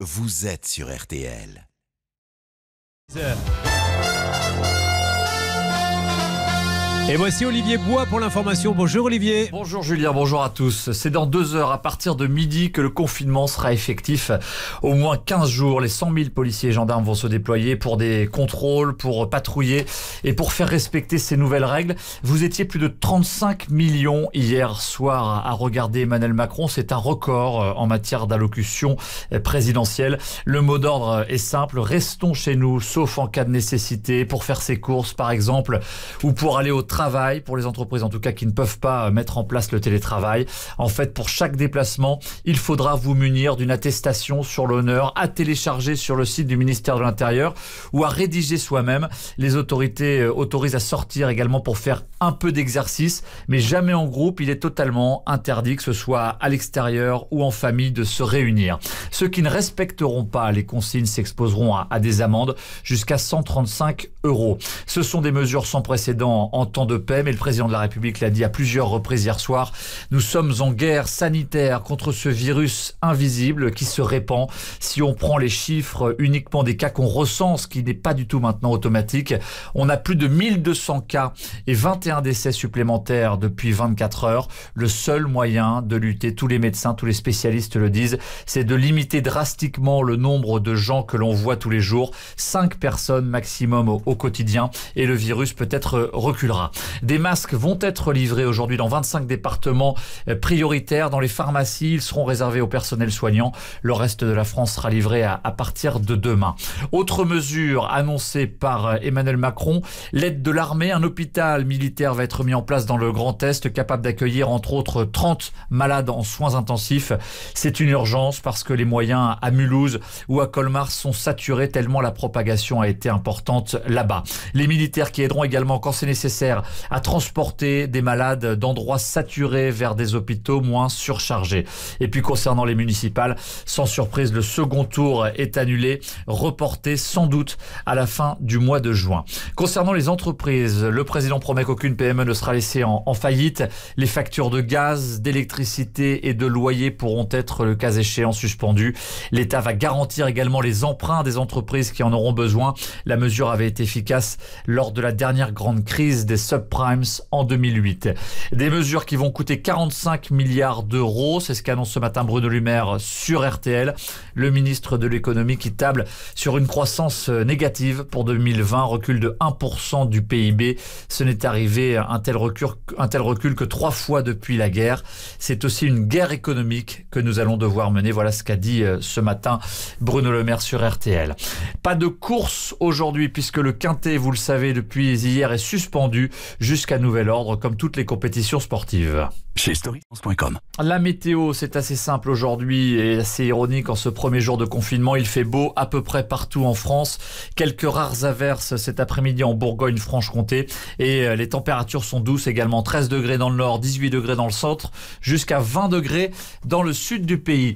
Vous êtes sur RTL. Et voici Olivier Bois pour l'information. Bonjour Olivier. Bonjour Julien, bonjour à tous. C'est dans deux heures, à partir de midi, que le confinement sera effectif. Au moins 15 jours, les 100 000 policiers et gendarmes vont se déployer pour des contrôles, pour patrouiller et pour faire respecter ces nouvelles règles. Vous étiez plus de 35 millions hier soir à regarder Emmanuel Macron. C'est un record euh, en matière d'allocution euh, présidentielle. Le mot d'ordre est simple. Restons chez nous, sauf en cas de nécessité, pour faire ses courses par exemple, ou pour aller au travail travail pour les entreprises, en tout cas qui ne peuvent pas euh, mettre en place le télétravail. En fait, pour chaque déplacement, il faudra vous munir d'une attestation sur l'honneur à télécharger sur le site du ministère de l'Intérieur ou à rédiger soi-même. Les autorités euh, autorisent à sortir également pour faire un peu d'exercice, mais jamais en groupe. Il est totalement interdit, que ce soit à l'extérieur ou en famille, de se réunir. Ceux qui ne respecteront pas les consignes s'exposeront à, des amendes jusqu'à 135 euros. Ce sont des mesures sans précédent en temps de paix, mais le président de la République l'a dit à plusieurs reprises hier soir, nous sommes en guerre sanitaire contre ce virus invisible qui se répand. Si on prend les chiffres uniquement des cas qu'on recense, qui n'est pas du tout maintenant automatique, on a plus de 1200 cas et 21 décès supplémentaires depuis 24 heures. Le seul moyen de lutter, tous les médecins, tous les spécialistes le disent, c'est de limiter drastiquement le nombre de gens que l'on voit tous les jours. 5 personnes maximum au quotidien et le virus peut-être reculera. Des masques vont être livrés aujourd'hui dans 25 départements euh, prioritaires. Dans les pharmacies, ils seront réservés au personnel soignant. Le reste de la France sera livré à, partir de demain. Autre mesure annoncée par euh, Emmanuel Macron, l'aide de l'armée. Un hôpital militaire va être mis en place dans le Grand Est, capable d'accueillir entre autres 30 malades en soins intensifs. C'est une urgence parce que les moyens à Mulhouse ou à Colmar sont saturés tellement la propagation a été importante là-bas. Les militaires qui aideront également quand c'est nécessaire à transporter des malades d'endroits saturés vers des hôpitaux moins surchargés. Et puis concernant les municipales, sans surprise, le second tour est annulé, reporté sans doute à la fin du mois de juin. Concernant les entreprises, le président promet qu'aucune PME ne sera laissée en, faillite. Les factures de gaz, d'électricité et de loyer pourront être, le cas échéant, suspendues. L'État va garantir également les emprunts des entreprises qui en auront besoin. La mesure avait été efficace lors de la dernière grande crise des sols Primes en 2008. Des mesures qui vont coûter 45 milliards d'euros, c'est ce qu'annonce ce matin Bruno Le Maire sur RTL, le ministre de l'économie qui table sur une croissance euh, négative pour 2020, recul de 1% du PIB. Ce n'est arrivé euh, un tel, recul, un tel recul que trois fois depuis la guerre. C'est aussi une guerre économique que nous allons devoir mener. Voilà ce qu'a dit euh, ce matin Bruno Le Maire sur RTL. Pas de course aujourd'hui puisque le Quintet, vous le savez, depuis hier est suspendu jusqu'à nouvel ordre, comme toutes les compétitions sportives. Chez La météo, c'est assez simple aujourd'hui et assez ironique en ce premier jour de confinement. Il fait beau à peu près partout en France. Quelques rares averses cet après-midi en Bourgogne-Franche-Comté et euh, les températures sont douces également. 13 degrés dans le nord, 18 degrés dans le centre, jusqu'à 20 degrés dans le sud du pays.